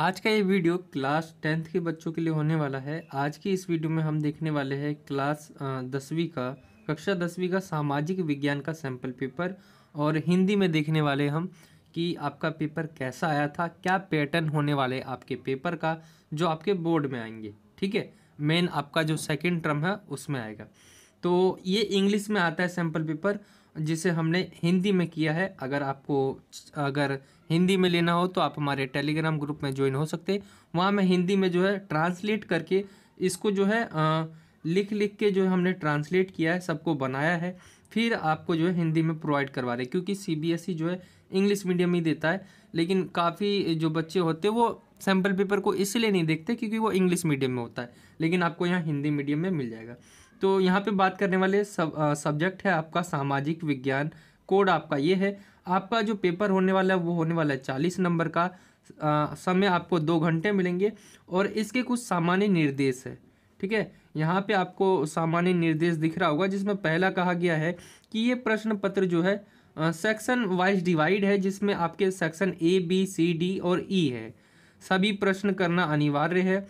आज का ये वीडियो क्लास टेंथ के बच्चों के लिए होने वाला है आज की इस वीडियो में हम देखने वाले हैं क्लास दसवीं का कक्षा दसवीं का सामाजिक विज्ञान का सैम्पल पेपर और हिंदी में देखने वाले हम कि आपका पेपर कैसा आया था क्या पैटर्न होने वाले आपके पेपर का जो आपके बोर्ड में आएंगे ठीक है मेन आपका जो सेकेंड टर्म है उसमें आएगा तो ये इंग्लिश में आता है सैम्पल पेपर जिसे हमने हिंदी में किया है अगर आपको अगर हिंदी में लेना हो तो आप हमारे टेलीग्राम ग्रुप में ज्वाइन हो सकते हैं वहाँ मैं हिंदी में जो है ट्रांसलेट करके इसको जो है आ, लिख लिख के जो है हमने ट्रांसलेट किया है सबको बनाया है फिर आपको जो है हिंदी में प्रोवाइड करवा रहे हैं क्योंकि सी e जो है इंग्लिश मीडियम ही देता है लेकिन काफ़ी जो बच्चे होते हैं वो सैम्पल पेपर को इसलिए नहीं देखते क्योंकि वो इंग्लिश मीडियम में होता है लेकिन आपको यहाँ हिंदी मीडियम में मिल जाएगा तो यहाँ पे बात करने वाले सब सब्जेक्ट है आपका सामाजिक विज्ञान कोड आपका ये है आपका जो पेपर होने वाला है वो होने वाला है चालीस नंबर का आ, समय आपको दो घंटे मिलेंगे और इसके कुछ सामान्य निर्देश है ठीक है यहाँ पे आपको सामान्य निर्देश दिख रहा होगा जिसमें पहला कहा गया है कि ये प्रश्न पत्र जो है सेक्शन वाइज डिवाइड है जिसमें आपके section A B C D और ई e है सभी प्रश्न करना अनिवार्य है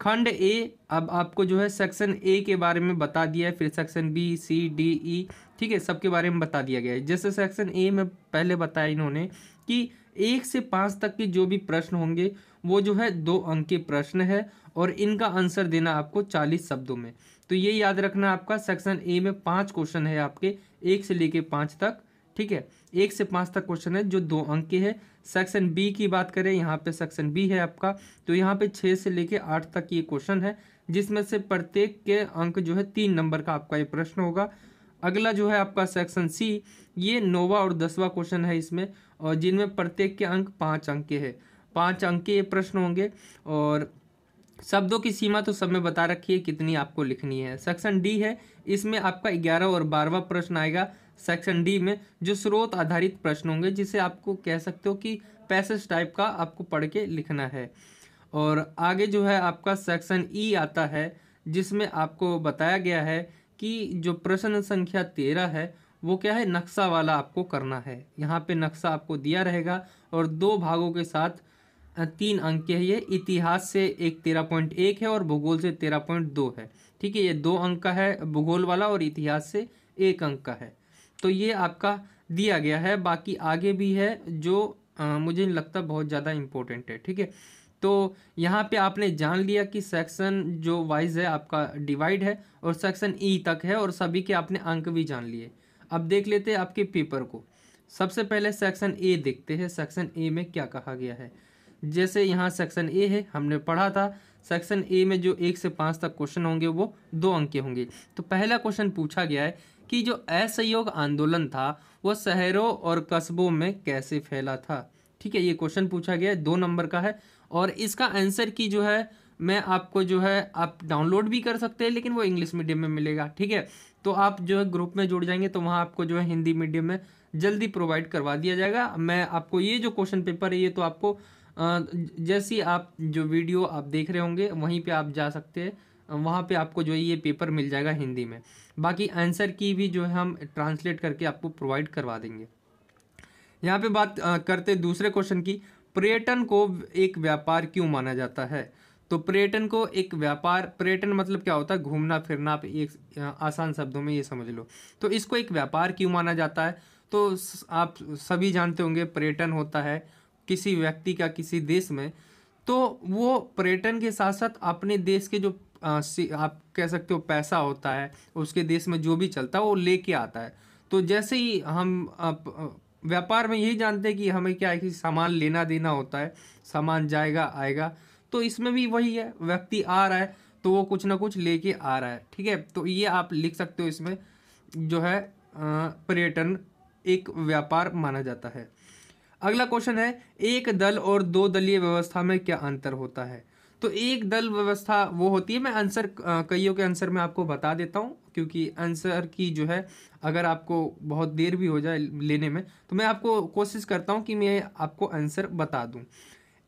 खंड ए अब आपको जो है सेक्शन ए के बारे में बता दिया है फिर section B C D E ठीक है सबके बारे में बता दिया गया है जैसे सेक्शन ए में पहले बताया इन्होंने कि एक से पाँच तक के जो भी प्रश्न होंगे वो जो है दो अंक के प्रश्न है और इनका आंसर देना आपको चालीस शब्दों में तो ये याद रखना आपका सेक्शन ए में पाँच क्वेश्चन है आपके एक से लेके पाँच तक ठीक है एक से पाँच तक क्वेश्चन है जो दो अंक के है सेक्शन बी की बात करें यहाँ पे सेक्शन बी है आपका तो यहाँ पे छः से लेके आठ तक ये क्वेश्चन है जिसमें से प्रत्येक के अंक जो है तीन नंबर का आपका ये प्रश्न होगा अगला जो है आपका सेक्शन सी ये नोवा और दसवा क्वेश्चन है इसमें और जिनमें प्रत्येक के अंक पाँच अंक के है पाँच अंक के ये प्रश्न होंगे और शब्दों की सीमा तो सब में बता रखी है कितनी आपको लिखनी है सेक्शन डी है इसमें आपका ग्यारह और बारहवा प्रश्न आएगा सेक्शन डी में जो स्रोत आधारित प्रश्न होंगे जिसे आपको कह सकते हो कि पैसेज टाइप का आपको पढ़ के लिखना है और आगे जो है आपका सेक्शन ई e आता है जिसमें आपको बताया गया है कि जो प्रश्न संख्या तेरह है वो क्या है नक्शा वाला आपको करना है यहाँ पे नक्शा आपको दिया रहेगा और दो भागों के साथ तीन अंक के है ये इतिहास से एक तेरह पॉइंट एक है और भूगोल से तेरह पॉइंट दो है ठीक है ये दो अंक का है भूगोल वाला और इतिहास से एक अंक का है तो ये आपका दिया गया है बाकी आगे भी है जो आ, मुझे लगता बहुत ज़्यादा इम्पोर्टेंट है ठीक है तो यहाँ पे आपने जान लिया कि सेक्शन जो वाइज है आपका डिवाइड है और सेक्शन ई e तक है और सभी के आपने अंक भी जान लिए अब देख लेते हैं आपके पेपर को सबसे पहले सेक्शन ए देखते हैं सेक्शन ए में क्या कहा गया है जैसे यहाँ सेक्शन ए है हमने पढ़ा था सेक्शन ए में जो एक से पाँच तक क्वेश्चन होंगे वो दो अंक के होंगे तो पहला क्वेश्चन पूछा गया है कि जो असहयोग आंदोलन था वो शहरों और कस्बों में कैसे फैला था ठीक है ये क्वेश्चन पूछा गया है दो नंबर का है और इसका आंसर की जो है मैं आपको जो है आप डाउनलोड भी कर सकते हैं लेकिन वो इंग्लिश मीडियम में मिलेगा ठीक है तो आप जो है ग्रुप में जुड़ जाएंगे तो वहाँ आपको जो है हिंदी मीडियम में जल्दी प्रोवाइड करवा दिया जाएगा मैं आपको ये जो क्वेश्चन पेपर है ये तो आपको जैसी आप जो वीडियो आप देख रहे होंगे वहीं पर आप जा सकते हैं वहाँ पे आपको जो है ये पेपर मिल जाएगा हिंदी में बाकी आंसर की भी जो है हम ट्रांसलेट करके आपको प्रोवाइड करवा देंगे यहाँ पे बात करते दूसरे क्वेश्चन की पर्यटन को एक व्यापार क्यों माना जाता है तो पर्यटन को एक व्यापार पर्यटन मतलब क्या होता है घूमना फिरना आप एक आसान शब्दों में ये समझ लो तो इसको एक व्यापार क्यों माना जाता है तो आप सभी जानते होंगे पर्यटन होता है किसी व्यक्ति का किसी देश में तो वो पर्यटन के साथ साथ अपने देश के जो आप कह सकते हो पैसा होता है उसके देश में जो भी चलता है वो लेके आता है तो जैसे ही हम व्यापार में यही जानते हैं कि हमें क्या है कि सामान लेना देना होता है सामान जाएगा आएगा तो इसमें भी वही है व्यक्ति आ रहा है तो वो कुछ ना कुछ लेके आ रहा है ठीक है तो ये आप लिख सकते हो इसमें जो है पर्यटन एक व्यापार माना जाता है अगला क्वेश्चन है एक दल और दो दलीय व्यवस्था में क्या अंतर होता है तो एक दल व्यवस्था वो होती है मैं आंसर कईयों के आंसर में आपको बता देता हूँ क्योंकि आंसर की जो है अगर आपको बहुत देर भी हो जाए लेने में तो मैं आपको कोशिश करता हूँ कि मैं आपको आंसर बता दूँ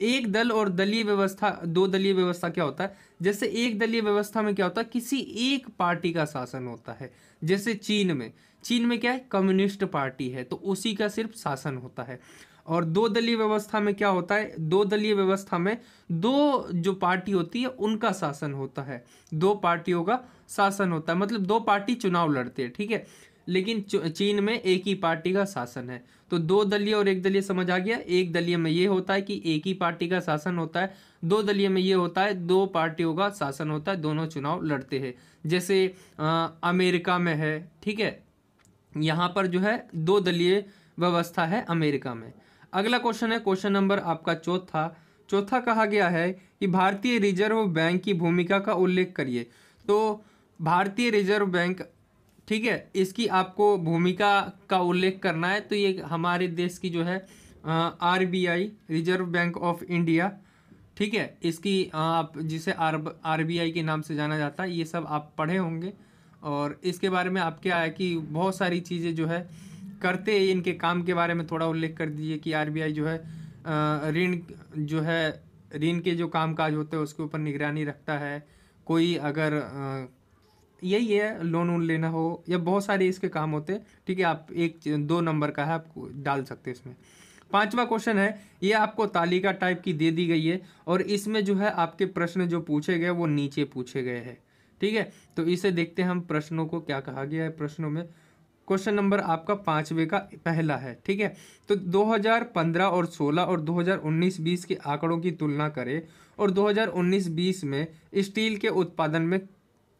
एक दल और दलीय व्यवस्था दो दलीय व्यवस्था क्या होता है जैसे एक दलीय व्यवस्था में क्या होता है किसी एक पार्टी का शासन होता है जैसे चीन में चीन में क्या है कम्युनिस्ट पार्टी है तो उसी का सिर्फ शासन होता है और दो दलीय व्यवस्था में क्या होता है दो दलीय व्यवस्था में दो जो पार्टी होती है उनका शासन होता है दो पार्टियों का शासन होता है मतलब दो पार्टी चुनाव लड़ते हैं ठीक है लेकिन चीन में एक ही पार्टी का शासन है तो दो दलीय और एक दलीय समझ आ गया एक दलीय में ये होता है कि एक ही पार्टी का शासन होता है दो दलीय में ये होता है दो पार्टियों का शासन होता है दोनों चुनाव लड़ते हैं जैसे आ, अमेरिका में है ठीक है यहाँ पर जो है दो दलीय व्यवस्था है अमेरिका में अगला क्वेश्चन है क्वेश्चन नंबर आपका चौथा चौथा कहा गया है कि भारतीय रिजर्व बैंक की भूमिका का उल्लेख करिए तो भारतीय रिजर्व बैंक ठीक है इसकी आपको भूमिका का उल्लेख करना है तो ये हमारे देश की जो है R B I Reserve Bank of India ठीक है इसकी आप जिसे आर आर बी आई के नाम से जाना जाता है ये सब आप पढ़े होंगे और इसके बारे में आप क्या है कि बहुत सारी चीज़ें जो है करते ही इनके काम के बारे में थोड़ा उल्लेख कर दीजिए कि आरबीआई जो है ऋण जो है ऋण के जो कामकाज होते हैं उसके ऊपर निगरानी रखता है कोई अगर यही है लोन वोन लेना हो या बहुत सारे इसके काम होते हैं ठीक है आप एक दो नंबर का है आप डाल सकते हैं इसमें पांचवा क्वेश्चन है ये आपको तालिका टाइप की दे दी गई है और इसमें जो है आपके प्रश्न जो पूछे गए वो नीचे पूछे गए हैं ठीक है तो इसे देखते हैं हम प्रश्नों को क्या कहा गया है प्रश्नों में क्वेश्चन नंबर आपका पाँचवें का पहला है ठीक है तो 2015 और 16 और 2019-20 के आंकड़ों की तुलना करें और 2019-20 में स्टील के उत्पादन में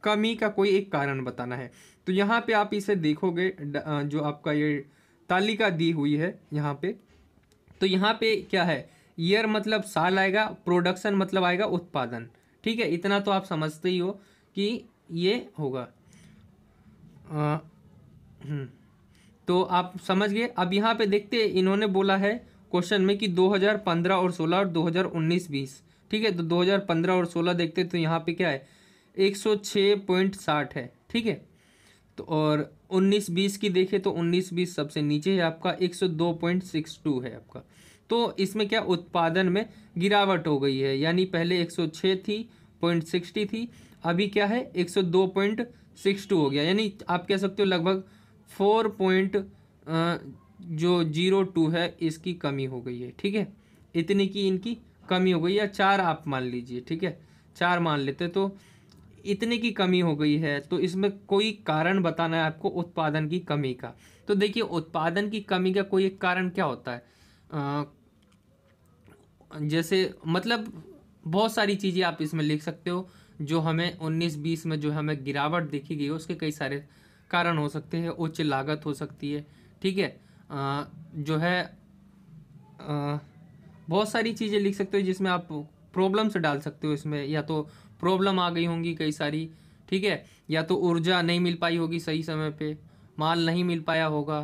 कमी का कोई एक कारण बताना है तो यहाँ पे आप इसे देखोगे जो आपका ये तालिका दी हुई है यहाँ पे तो यहाँ पे क्या है ईयर मतलब साल आएगा प्रोडक्शन मतलब आएगा उत्पादन ठीक है इतना तो आप समझते ही हो कि ये होगा हम्म। तो आप समझ गए अब यहाँ पे देखते हैं इन्होंने बोला है क्वेश्चन में कि 2015 और 16 और 2019-20 ठीक है तो 2015 और 16 देखते तो यहाँ पे क्या है 106.60 है ठीक है तो और 19-20 की देखें तो 19-20 सबसे नीचे है आपका 102.62 है आपका तो इसमें क्या उत्पादन में गिरावट हो गई है यानी पहले 106 थी पॉइंट सिक्सटी थी अभी क्या है एक हो गया यानी आप कह सकते हो लगभग फोर पॉइंट जो जीरो टू है इसकी कमी हो गई है ठीक है इतनी की इनकी कमी हो गई या चार आप मान लीजिए ठीक है चार मान लेते तो इतने की कमी हो गई है तो इसमें कोई कारण बताना है आपको उत्पादन की कमी का तो देखिए उत्पादन की कमी का कोई एक कारण क्या होता है आ, जैसे मतलब बहुत सारी चीज़ें आप इसमें लिख सकते हो जो हमें 19-20 में जो हमें गिरावट देखी गई है उसके कई सारे कारण हो सकते हैं उच्च लागत हो सकती है ठीक है जो है बहुत सारी चीज़ें लिख सकते हो जिसमें आप प्रॉब्लम्स डाल सकते हो इसमें या तो प्रॉब्लम आ गई होंगी कई सारी ठीक है या तो ऊर्जा नहीं मिल पाई होगी सही समय पे माल नहीं मिल पाया होगा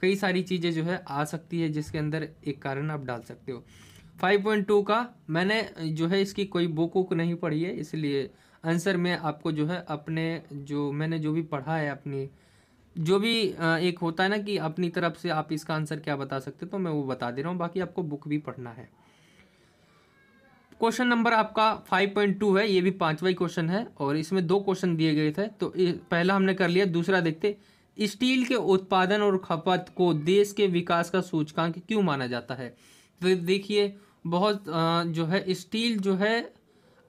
कई सारी चीज़ें जो है आ सकती है जिसके अंदर एक कारण आप डाल सकते हो 5.2 का मैंने जो है इसकी कोई बुक वुक नहीं पढ़ी है इसलिए आंसर में आपको जो है अपने जो मैंने जो भी पढ़ा है अपनी जो भी एक होता है ना कि अपनी तरफ से आप इसका आंसर क्या बता सकते तो मैं वो बता दे रहा हूँ बाकी आपको बुक भी पढ़ना है क्वेश्चन नंबर आपका 5.2 है ये भी पांचवा क्वेश्चन है और इसमें दो क्वेश्चन दिए गए थे तो पहला हमने कर लिया दूसरा देखते स्टील के उत्पादन और खपत को देश के विकास का सूचकांक क्यों माना जाता है तो देखिए बहुत जो है स्टील जो है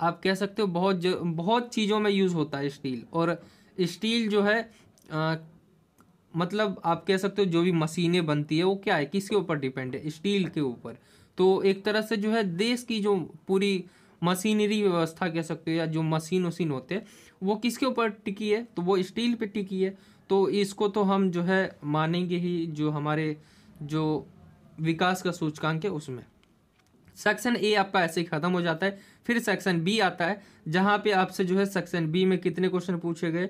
आप कह सकते हो बहुत बहुत चीज़ों में यूज़ होता है स्टील और स्टील जो है आ, मतलब आप कह सकते हो जो भी मशीनें बनती है वो क्या है किसके ऊपर डिपेंड है स्टील के ऊपर तो एक तरह से जो है देश की जो पूरी मशीनरी व्यवस्था कह सकते हो या जो मशीन वशीन होते हैं वो किसके ऊपर टिकी है तो वो स्टील पे टिकी है तो इसको तो हम जो है मानेंगे ही जो हमारे जो विकास का सूचकांक है उसमें सेक्शन ए आपका ऐसे ही खत्म हो जाता है फिर सेक्शन बी आता है जहाँ पे आपसे जो है सेक्शन बी में कितने क्वेश्चन पूछे गए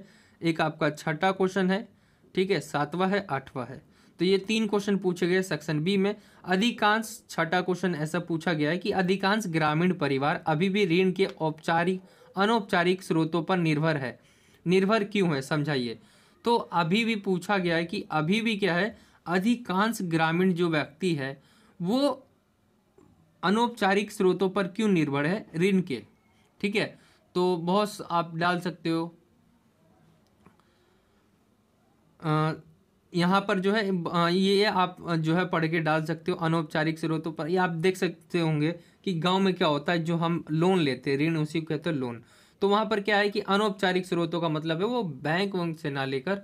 एक आपका छठा क्वेश्चन है ठीक है सातवां है आठवां है तो ये तीन क्वेश्चन पूछे गए सेक्शन बी में अधिकांश छठा क्वेश्चन ऐसा पूछा गया है कि अधिकांश ग्रामीण परिवार अभी भी ऋण के औपचारिक अनौपचारिक स्रोतों पर निर्भर है निर्भर क्यों है समझाइए तो अभी भी पूछा गया है कि अभी भी क्या है अधिकांश ग्रामीण जो व्यक्ति है वो अनौपचारिक स्रोतों पर क्यों निर्भर है ऋण के ठीक है तो बहुत आप डाल सकते हो यहाँ पर जो है ये आप जो है पढ़ के डाल सकते हो अनौपचारिक स्रोतों पर ये आप देख सकते होंगे कि गांव में क्या होता है जो हम लोन लेते हैं ऋण उसी को कहते हैं लोन तो वहाँ पर क्या है कि अनौपचारिक स्रोतों का मतलब है वो बैंक वंक से ना लेकर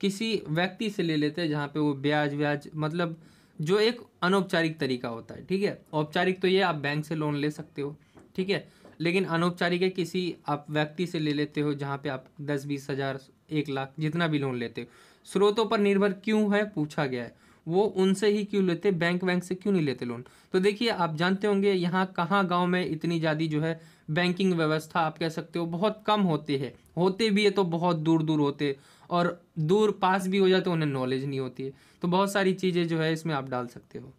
किसी व्यक्ति से ले लेते हैं जहाँ पे वो ब्याज व्याज मतलब जो एक अनौपचारिक तरीका होता है ठीक है औपचारिक तो ये आप बैंक से लोन ले सकते हो ठीक है लेकिन अनौपचारिक है किसी आप व्यक्ति से ले लेते हो जहाँ पे आप दस बीस हज़ार एक लाख जितना भी लोन लेते हो स्रोतों पर निर्भर क्यों है पूछा गया है वो उनसे ही क्यों लेते बैंक वैंक से क्यों नहीं लेते लोन तो देखिए आप जानते होंगे यहाँ कहाँ गाँव में इतनी ज़्यादा जो है बैंकिंग व्यवस्था आप कह सकते हो बहुत कम होती है होते भी है तो बहुत दूर दूर होते और दूर पास भी हो जाए तो उन्हें नॉलेज नहीं होती है तो बहुत सारी चीज़ें जो है इसमें आप डाल सकते हो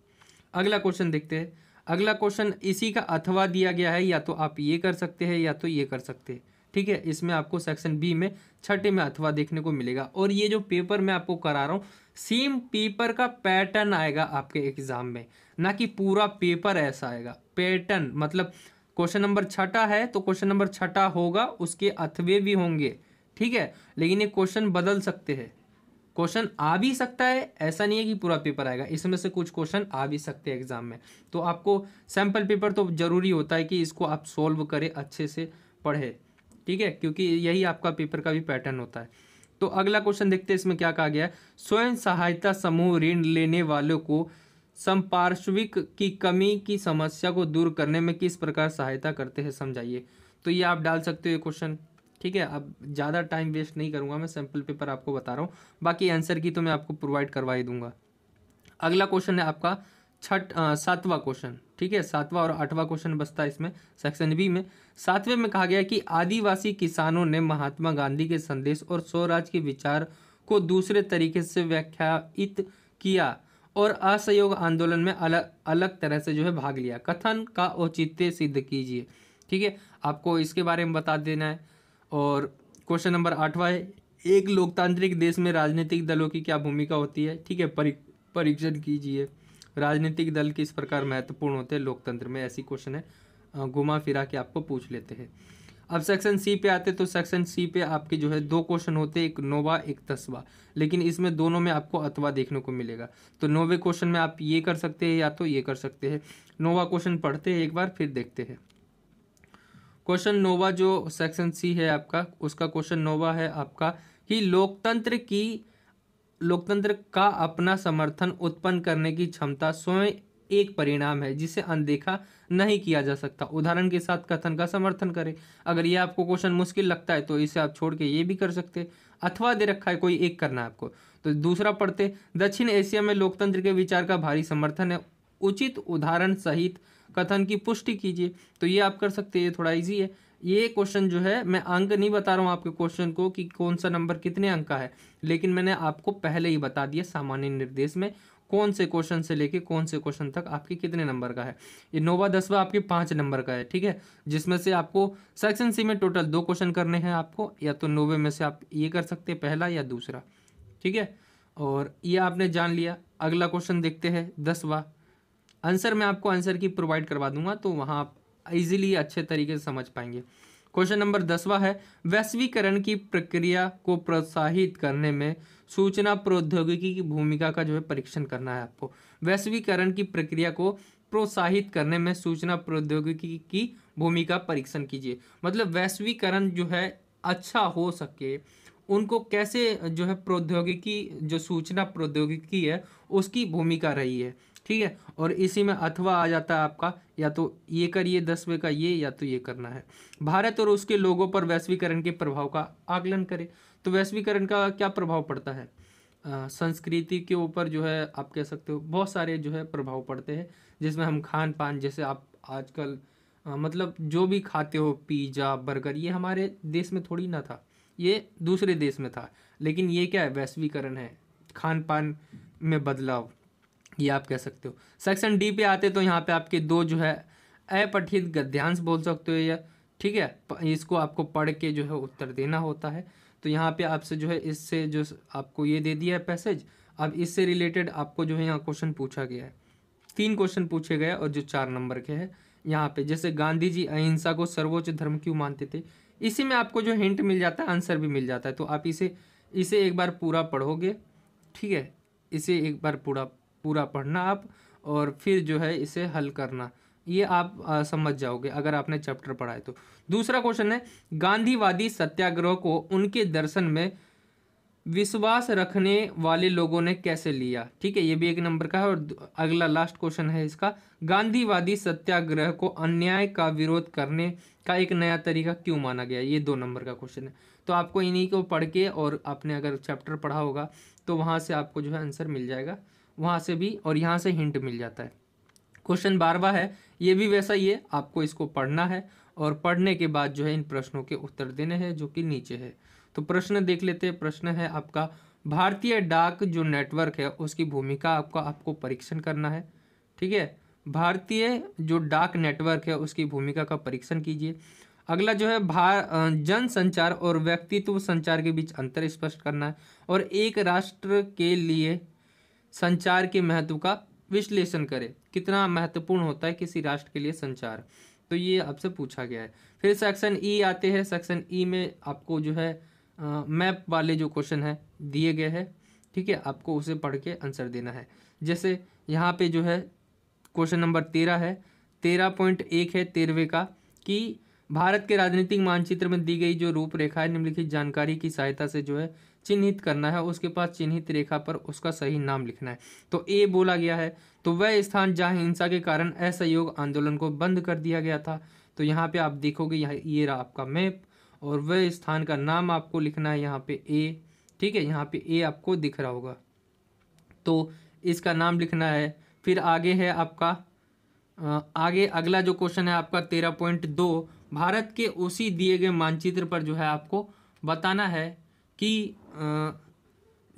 अगला क्वेश्चन देखते हैं अगला क्वेश्चन इसी का अथवा दिया गया है या तो आप ये कर सकते हैं या तो ये कर सकते हैं ठीक है इसमें आपको सेक्शन बी में छठे में अथवा देखने को मिलेगा और ये जो पेपर मैं आपको करा रहा हूँ सेम पेपर का पैटर्न आएगा आपके एग्जाम में ना कि पूरा पेपर ऐसा आएगा पैटर्न मतलब क्वेश्चन नंबर छठा है तो क्वेश्चन नंबर छठा होगा उसके अथवे भी होंगे ठीक है लेकिन ये क्वेश्चन बदल सकते हैं क्वेश्चन आ भी सकता है ऐसा नहीं है कि पूरा पेपर आएगा इसमें से कुछ क्वेश्चन आ भी सकते हैं एग्जाम में तो आपको सैम्पल पेपर तो जरूरी होता है कि इसको आप सोल्व करें अच्छे से पढ़े ठीक है क्योंकि यही आपका पेपर का भी पैटर्न होता है तो अगला क्वेश्चन देखते हैं इसमें क्या कहा गया है स्वयं सहायता समूह ऋण लेने वालों को संपार्श्विक की कमी की समस्या को दूर करने में किस प्रकार सहायता करते हैं समझाइए तो ये आप डाल सकते हो ये क्वेश्चन ठीक है अब ज़्यादा टाइम वेस्ट नहीं करूँगा मैं सैम्पल पेपर आपको बता रहा हूँ बाकी आंसर की तो मैं आपको प्रोवाइड करवा ही दूंगा अगला क्वेश्चन है आपका छठ सातवां क्वेश्चन ठीक है सातवां और आठवां क्वेश्चन बसता है इसमें सेक्शन बी में सातवें में कहा गया कि आदिवासी किसानों ने महात्मा गांधी के संदेश और स्वराज के विचार को दूसरे तरीके से व्याख्यात किया और असहयोग आंदोलन में अलग अलग तरह से जो है भाग लिया कथन का औचित्य सिद्ध कीजिए ठीक है आपको इसके बारे में बता देना है और क्वेश्चन नंबर आठवा है एक लोकतांत्रिक देश में राजनीतिक दलों की क्या भूमिका होती है ठीक है परीक्षण कीजिए राजनीतिक दल किस प्रकार महत्वपूर्ण होते हैं लोकतंत्र में ऐसी क्वेश्चन है घुमा फिरा के आपको पूछ लेते हैं अब सेक्शन सी पे आते तो सेक्शन सी पे आपके जो है दो क्वेश्चन होते एक नोवा एक दसवा लेकिन इसमें दोनों में आपको अथवा देखने को मिलेगा तो नोवे क्वेश्चन में आप ये कर सकते हैं या तो ये कर सकते हैं नोवा क्वेश्चन पढ़ते हैं एक बार फिर देखते हैं क्वेश्चन नोवा जो सेक्शन सी है आपका उसका क्वेश्चन नोवा है आपका कि लोकतंत्र की लोकतंत्र का अपना समर्थन उत्पन्न करने की क्षमता स्वयं एक परिणाम है जिसे अनदेखा नहीं किया जा सकता उदाहरण के साथ कथन का समर्थन करें अगर ये आपको क्वेश्चन मुश्किल लगता है तो इसे आप छोड़ के ये भी कर सकते अथवा दे रखा है कोई एक करना है आपको तो दूसरा पढ़ते दक्षिण एशिया में लोकतंत्र के विचार का भारी समर्थन है उचित उदाहरण सहित कथन की पुष्टि कीजिए तो ये आप कर सकते हैं थोड़ा इजी है ये क्वेश्चन जो है मैं अंक नहीं बता रहा हूँ आपके क्वेश्चन को कि कौन सा नंबर कितने अंक का है लेकिन मैंने आपको पहले ही बता दिया सामान्य निर्देश में कौन से क्वेश्चन से लेके कौन से क्वेश्चन तक आपके कितने नंबर का है ये नोवा दसवा आपके पाँच नंबर का है ठीक है जिसमें से आपको सेक्शन सी में टोटल दो क्वेश्चन करने हैं आपको या तो नोवे में से आप ये कर सकते हैं पहला या दूसरा ठीक है और ये आपने जान लिया अगला क्वेश्चन देखते हैं दसवा आंसर मैं आपको आंसर की प्रोवाइड करवा दूंगा तो वहाँ आप ईजिली अच्छे तरीके से समझ पाएंगे क्वेश्चन नंबर दसवा है वैश्वीकरण की प्रक्रिया को प्रोत्साहित करने में सूचना प्रौद्योगिकी की भूमिका का जो है परीक्षण करना है आपको वैश्वीकरण की प्रक्रिया को प्रोत्साहित करने में सूचना प्रौद्योगिकी की भूमिका परीक्षण कीजिए मतलब वैश्वीकरण जो है अच्छा हो सके उनको कैसे जो है प्रौद्योगिकी जो सूचना प्रौद्योगिकी है उसकी भूमिका रही है ठीक है और इसी में अथवा आ जाता है आपका या तो ये करिए दसवें का ये या तो ये करना है भारत और उसके लोगों पर वैश्वीकरण के प्रभाव का आकलन करें तो वैश्वीकरण का क्या प्रभाव पड़ता है आ, संस्कृति के ऊपर जो है आप कह सकते हो बहुत सारे जो है प्रभाव पड़ते हैं जिसमें हम खान पान जैसे आप आजकल आ, मतलब जो भी खाते हो पिज़्ज़ा बर्गर ये हमारे देश में थोड़ी ना था ये दूसरे देश में था लेकिन ये क्या है वैश्वीकरण है खान पान में बदलाव ये आप कह सकते हो सेक्शन डी पे आते तो यहाँ पे आपके दो जो है अपठित गद्यांश बोल सकते हो या ठीक है इसको आपको पढ़ के जो है उत्तर देना होता है तो यहाँ पे आपसे जो है इससे जो आपको ये दे दिया है पैसेज अब इससे रिलेटेड आपको जो है यहाँ क्वेश्चन पूछा गया है तीन क्वेश्चन पूछे गए और जो चार नंबर के हैं यहाँ पे जैसे गांधी जी अहिंसा को सर्वोच्च धर्म क्यों मानते थे इसी में आपको जो हिंट मिल जाता है आंसर भी मिल जाता है तो आप इसे इसे एक बार पूरा पढ़ोगे ठीक है इसे एक बार पूरा पूरा पढ़ना आप और फिर जो है इसे हल करना ये आप आ, समझ जाओगे अगर आपने चैप्टर पढ़ा है तो दूसरा क्वेश्चन है गांधीवादी सत्याग्रह को उनके दर्शन में विश्वास रखने वाले लोगों ने कैसे लिया ठीक है ये भी एक नंबर का है और अगला लास्ट क्वेश्चन है इसका गांधीवादी सत्याग्रह को अन्याय का विरोध करने का एक नया तरीका क्यों माना गया ये दो नंबर का क्वेश्चन है तो आपको इन्हीं को पढ़ के और आपने अगर चैप्टर पढ़ा होगा तो वहाँ से आपको जो है आंसर मिल जाएगा वहाँ से भी और यहाँ से हिंट मिल जाता है क्वेश्चन बारवा है ये भी वैसा ही है आपको इसको पढ़ना है और पढ़ने के बाद जो है इन प्रश्नों के उत्तर देने हैं जो कि नीचे है तो प्रश्न देख लेते हैं प्रश्न है आपका भारतीय डाक जो नेटवर्क है उसकी भूमिका आपका आपको परीक्षण करना है ठीक है भारतीय जो डाक नेटवर्क है उसकी भूमिका का परीक्षण कीजिए अगला जो है भार जन संचार और व्यक्तित्व संचार के बीच अंतर स्पष्ट करना है और एक राष्ट्र के लिए संचार के महत्व का विश्लेषण करें कितना महत्वपूर्ण होता है किसी राष्ट्र के लिए संचार तो ये आपसे पूछा गया है फिर सेक्शन ई e आते हैं सेक्शन ई e में आपको जो है आ, मैप वाले जो क्वेश्चन है दिए गए हैं ठीक है आपको उसे पढ़ के आंसर देना है जैसे यहाँ पे जो है क्वेश्चन नंबर तेरह है तेरह पॉइंट एक है तेरहवें का कि भारत के राजनीतिक मानचित्र में दी गई जो रूपरेखा है निम्नलिखित जानकारी की सहायता से जो है चिन्हित करना है उसके पास चिन्हित रेखा पर उसका सही नाम लिखना है तो ए बोला गया है तो वह स्थान जहाँ हिंसा के कारण असहयोग आंदोलन को बंद कर दिया गया था तो यहाँ पे आप देखोगे यहाँ ये रहा आपका मैप और वह स्थान का नाम आपको लिखना है यहाँ पे ए ठीक है यहाँ पे ए आपको दिख रहा होगा तो इसका नाम लिखना है फिर आगे है आपका आगे अगला जो क्वेश्चन है आपका तेरह पॉइंट दो भारत के उसी दिए गए मानचित्र पर जो है आपको बताना है कि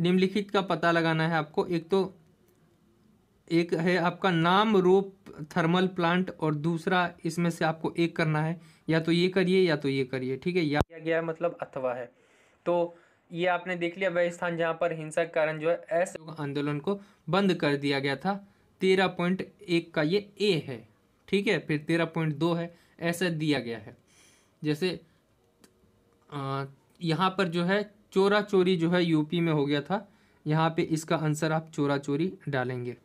निम्नलिखित का पता लगाना है आपको एक तो एक है आपका नाम रूप थर्मल प्लांट और दूसरा इसमें से आपको एक करना है या तो ये करिए या तो ये करिए ठीक है या गया है मतलब अथवा है तो ये आपने देख लिया वह स्थान जहाँ पर हिंसा के कारण जो है ऐसे आंदोलन को बंद कर दिया गया था तेरह पॉइंट एक का ये ए है ठीक है फिर तेरह पॉइंट दो है ऐसा दिया गया है जैसे यहाँ पर जो है चोरा चोरी जो है यूपी में हो गया था यहाँ पे इसका आंसर आप चोरा चोरी डालेंगे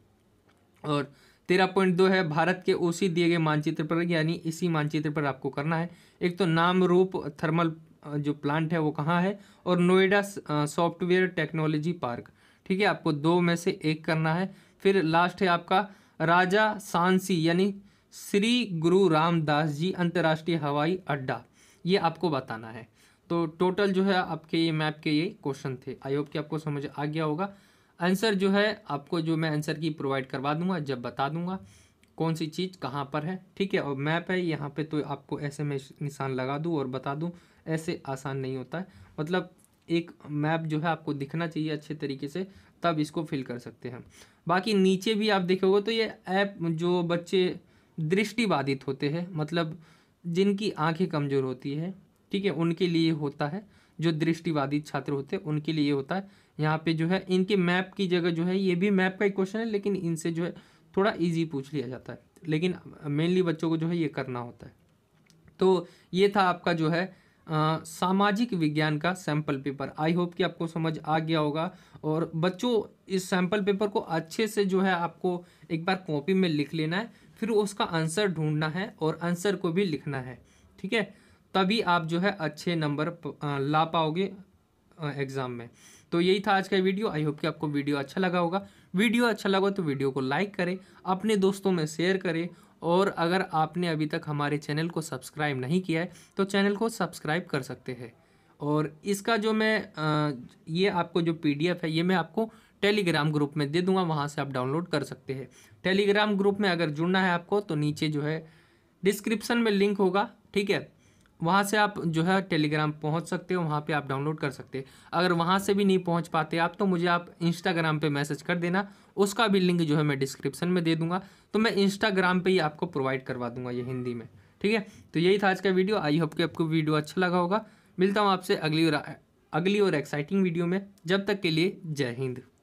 और तेरह पॉइंट दो है भारत के उसी दिए गए मानचित्र पर यानी इसी मानचित्र पर आपको करना है एक तो नाम रूप थर्मल जो प्लांट है वो कहाँ है और नोएडा सॉफ्टवेयर टेक्नोलॉजी पार्क ठीक है आपको दो में से एक करना है फिर लास्ट है आपका राजा सांसी यानी श्री गुरु रामदास जी अंतर्राष्ट्रीय हवाई अड्डा ये आपको बताना है तो टोटल जो है आपके ये मैप के ये क्वेश्चन थे आई होप कि आपको समझ आ गया होगा आंसर जो है आपको जो मैं आंसर की प्रोवाइड करवा दूंगा जब बता दूंगा कौन सी चीज़ कहाँ पर है ठीक है और मैप है यहाँ पे तो आपको ऐसे में निशान लगा दूँ और बता दूँ ऐसे आसान नहीं होता है मतलब एक मैप जो है आपको दिखना चाहिए अच्छे तरीके से तब इसको फिल कर सकते हैं बाकी नीचे भी आप देखोगे तो ये ऐप जो बच्चे दृष्टिबाधित होते हैं मतलब जिनकी आंखें कमज़ोर होती है ठीक है उनके लिए होता है जो दृष्टिवादी छात्र होते हैं उनके लिए होता है यहाँ पे जो है इनके मैप की जगह जो है ये भी मैप का ही क्वेश्चन है लेकिन इनसे जो है थोड़ा इजी पूछ लिया जाता है लेकिन मेनली बच्चों को जो है ये करना होता है तो ये था आपका जो है आ, सामाजिक विज्ञान का सैम्पल पेपर आई होप कि आपको समझ आ गया होगा और बच्चों इस सैम्पल पेपर को अच्छे से जो है आपको एक बार कॉपी में लिख लेना है फिर उसका आंसर ढूंढना है और आंसर को भी लिखना है ठीक है तभी आप जो है अच्छे नंबर ला पाओगे एग्ज़ाम में तो यही था आज का वीडियो आई होप कि आपको वीडियो अच्छा लगा होगा वीडियो अच्छा लगा तो वीडियो को लाइक करें अपने दोस्तों में शेयर करें और अगर आपने अभी तक हमारे चैनल को सब्सक्राइब नहीं किया है तो चैनल को सब्सक्राइब कर सकते हैं और इसका जो मैं ये आपको जो पी है ये मैं आपको टेलीग्राम ग्रुप में दे दूंगा वहाँ से आप डाउनलोड कर सकते हैं टेलीग्राम ग्रुप में अगर जुड़ना है आपको तो नीचे जो है डिस्क्रिप्सन में लिंक होगा ठीक है वहाँ से आप जो है टेलीग्राम पहुँच सकते हो वहाँ पे आप डाउनलोड कर सकते अगर वहाँ से भी नहीं पहुँच पाते आप तो मुझे आप इंस्टाग्राम पे मैसेज कर देना उसका भी लिंक जो है मैं डिस्क्रिप्शन में दे दूँगा तो मैं इंस्टाग्राम पे ही आपको प्रोवाइड करवा दूँगा ये हिंदी में ठीक है तो यही था आज का वीडियो आई होप कि आपको वीडियो अच्छा लगा होगा मिलता हूँ आपसे अगली और अगली और एक्साइटिंग वीडियो में जब तक के लिए जय हिंद